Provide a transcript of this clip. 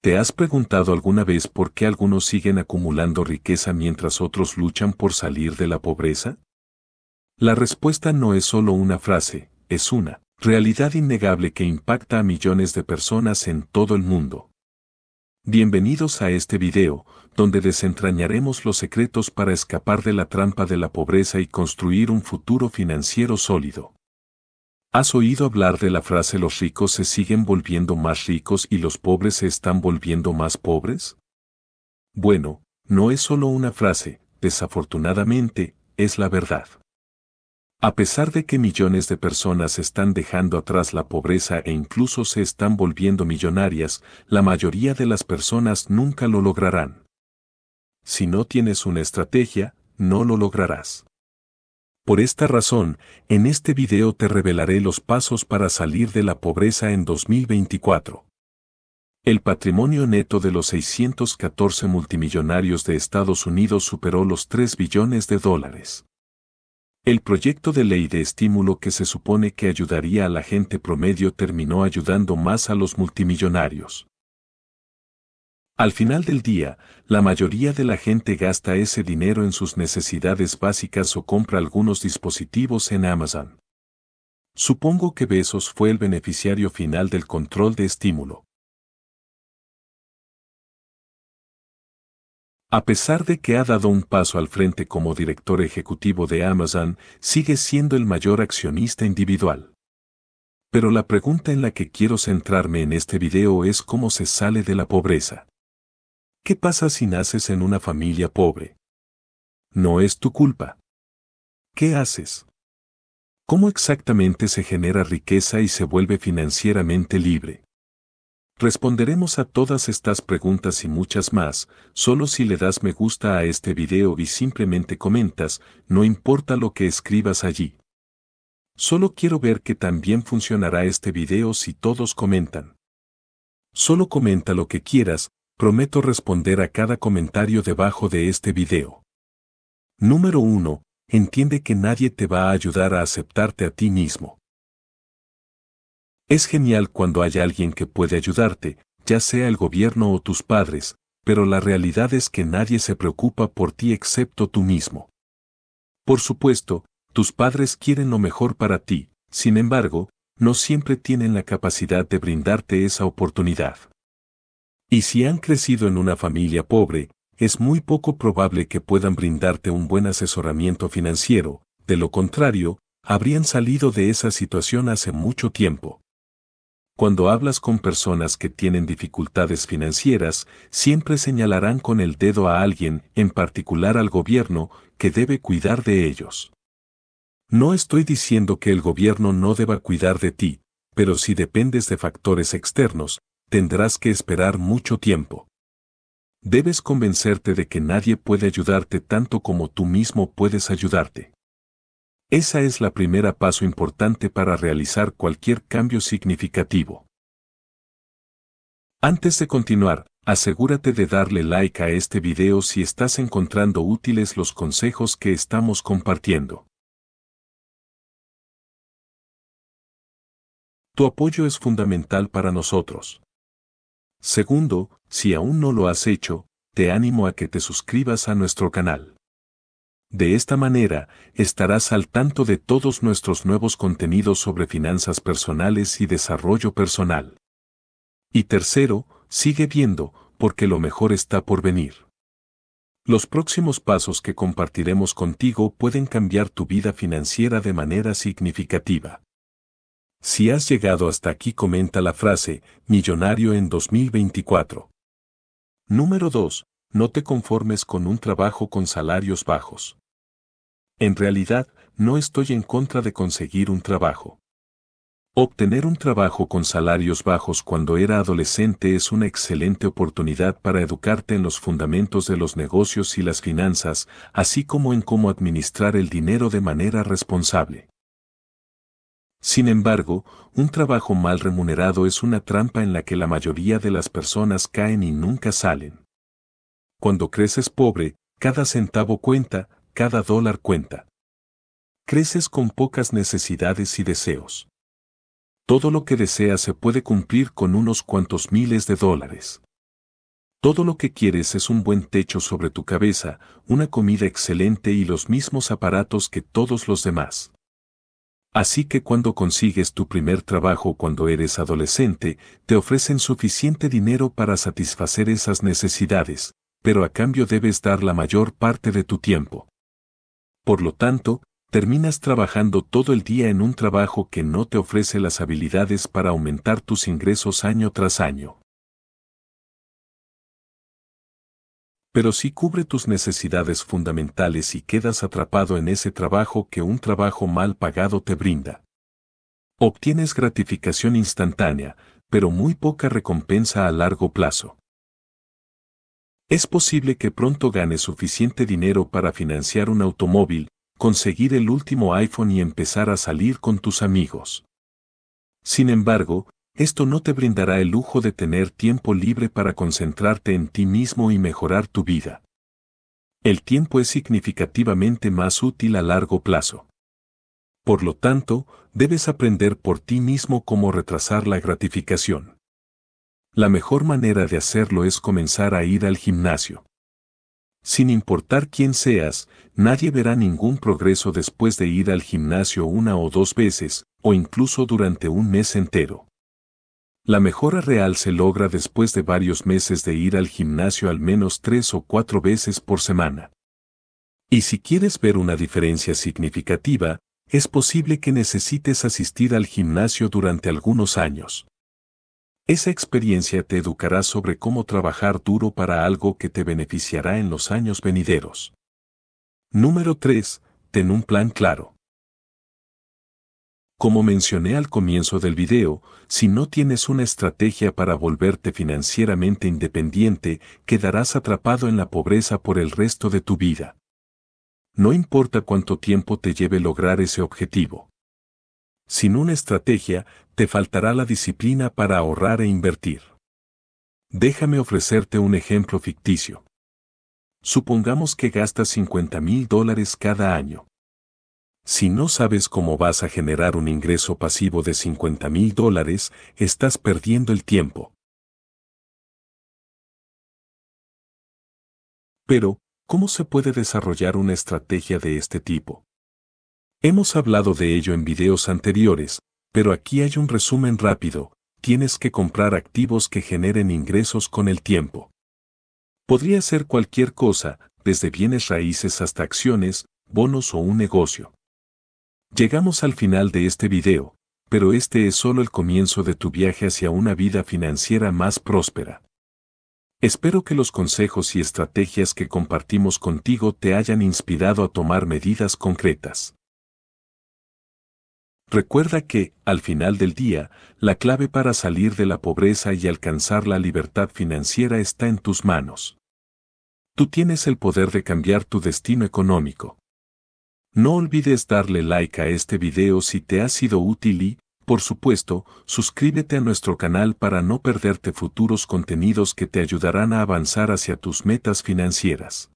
¿Te has preguntado alguna vez por qué algunos siguen acumulando riqueza mientras otros luchan por salir de la pobreza? La respuesta no es solo una frase, es una realidad innegable que impacta a millones de personas en todo el mundo. Bienvenidos a este video, donde desentrañaremos los secretos para escapar de la trampa de la pobreza y construir un futuro financiero sólido. ¿Has oído hablar de la frase los ricos se siguen volviendo más ricos y los pobres se están volviendo más pobres? Bueno, no es solo una frase, desafortunadamente, es la verdad. A pesar de que millones de personas están dejando atrás la pobreza e incluso se están volviendo millonarias, la mayoría de las personas nunca lo lograrán. Si no tienes una estrategia, no lo lograrás. Por esta razón, en este video te revelaré los pasos para salir de la pobreza en 2024. El patrimonio neto de los 614 multimillonarios de Estados Unidos superó los 3 billones de dólares. El proyecto de ley de estímulo que se supone que ayudaría a la gente promedio terminó ayudando más a los multimillonarios. Al final del día, la mayoría de la gente gasta ese dinero en sus necesidades básicas o compra algunos dispositivos en Amazon. Supongo que Besos fue el beneficiario final del control de estímulo. A pesar de que ha dado un paso al frente como director ejecutivo de Amazon, sigue siendo el mayor accionista individual. Pero la pregunta en la que quiero centrarme en este video es cómo se sale de la pobreza. ¿Qué pasa si naces en una familia pobre? No es tu culpa. ¿Qué haces? ¿Cómo exactamente se genera riqueza y se vuelve financieramente libre? Responderemos a todas estas preguntas y muchas más, solo si le das me gusta a este video y simplemente comentas, no importa lo que escribas allí. Solo quiero ver que también funcionará este video si todos comentan. Solo comenta lo que quieras, Prometo responder a cada comentario debajo de este video. Número 1. Entiende que nadie te va a ayudar a aceptarte a ti mismo. Es genial cuando hay alguien que puede ayudarte, ya sea el gobierno o tus padres, pero la realidad es que nadie se preocupa por ti excepto tú mismo. Por supuesto, tus padres quieren lo mejor para ti, sin embargo, no siempre tienen la capacidad de brindarte esa oportunidad. Y si han crecido en una familia pobre, es muy poco probable que puedan brindarte un buen asesoramiento financiero, de lo contrario, habrían salido de esa situación hace mucho tiempo. Cuando hablas con personas que tienen dificultades financieras, siempre señalarán con el dedo a alguien, en particular al gobierno, que debe cuidar de ellos. No estoy diciendo que el gobierno no deba cuidar de ti, pero si dependes de factores externos, tendrás que esperar mucho tiempo. Debes convencerte de que nadie puede ayudarte tanto como tú mismo puedes ayudarte. Esa es la primera paso importante para realizar cualquier cambio significativo. Antes de continuar, asegúrate de darle like a este video si estás encontrando útiles los consejos que estamos compartiendo. Tu apoyo es fundamental para nosotros. Segundo, si aún no lo has hecho, te animo a que te suscribas a nuestro canal. De esta manera, estarás al tanto de todos nuestros nuevos contenidos sobre finanzas personales y desarrollo personal. Y tercero, sigue viendo, porque lo mejor está por venir. Los próximos pasos que compartiremos contigo pueden cambiar tu vida financiera de manera significativa. Si has llegado hasta aquí comenta la frase, millonario en 2024. Número 2. No te conformes con un trabajo con salarios bajos. En realidad, no estoy en contra de conseguir un trabajo. Obtener un trabajo con salarios bajos cuando era adolescente es una excelente oportunidad para educarte en los fundamentos de los negocios y las finanzas, así como en cómo administrar el dinero de manera responsable. Sin embargo, un trabajo mal remunerado es una trampa en la que la mayoría de las personas caen y nunca salen. Cuando creces pobre, cada centavo cuenta, cada dólar cuenta. Creces con pocas necesidades y deseos. Todo lo que deseas se puede cumplir con unos cuantos miles de dólares. Todo lo que quieres es un buen techo sobre tu cabeza, una comida excelente y los mismos aparatos que todos los demás. Así que cuando consigues tu primer trabajo cuando eres adolescente, te ofrecen suficiente dinero para satisfacer esas necesidades, pero a cambio debes dar la mayor parte de tu tiempo. Por lo tanto, terminas trabajando todo el día en un trabajo que no te ofrece las habilidades para aumentar tus ingresos año tras año. pero sí cubre tus necesidades fundamentales y quedas atrapado en ese trabajo que un trabajo mal pagado te brinda. Obtienes gratificación instantánea, pero muy poca recompensa a largo plazo. Es posible que pronto ganes suficiente dinero para financiar un automóvil, conseguir el último iPhone y empezar a salir con tus amigos. Sin embargo, esto no te brindará el lujo de tener tiempo libre para concentrarte en ti mismo y mejorar tu vida. El tiempo es significativamente más útil a largo plazo. Por lo tanto, debes aprender por ti mismo cómo retrasar la gratificación. La mejor manera de hacerlo es comenzar a ir al gimnasio. Sin importar quién seas, nadie verá ningún progreso después de ir al gimnasio una o dos veces, o incluso durante un mes entero. La mejora real se logra después de varios meses de ir al gimnasio al menos tres o cuatro veces por semana. Y si quieres ver una diferencia significativa, es posible que necesites asistir al gimnasio durante algunos años. Esa experiencia te educará sobre cómo trabajar duro para algo que te beneficiará en los años venideros. Número 3. Ten un plan claro. Como mencioné al comienzo del video, si no tienes una estrategia para volverte financieramente independiente, quedarás atrapado en la pobreza por el resto de tu vida. No importa cuánto tiempo te lleve lograr ese objetivo. Sin una estrategia, te faltará la disciplina para ahorrar e invertir. Déjame ofrecerte un ejemplo ficticio. Supongamos que gastas 50 mil dólares cada año. Si no sabes cómo vas a generar un ingreso pasivo de 50 mil dólares, estás perdiendo el tiempo. Pero, ¿cómo se puede desarrollar una estrategia de este tipo? Hemos hablado de ello en videos anteriores, pero aquí hay un resumen rápido, tienes que comprar activos que generen ingresos con el tiempo. Podría ser cualquier cosa, desde bienes raíces hasta acciones, bonos o un negocio. Llegamos al final de este video, pero este es solo el comienzo de tu viaje hacia una vida financiera más próspera. Espero que los consejos y estrategias que compartimos contigo te hayan inspirado a tomar medidas concretas. Recuerda que, al final del día, la clave para salir de la pobreza y alcanzar la libertad financiera está en tus manos. Tú tienes el poder de cambiar tu destino económico. No olvides darle like a este video si te ha sido útil y, por supuesto, suscríbete a nuestro canal para no perderte futuros contenidos que te ayudarán a avanzar hacia tus metas financieras.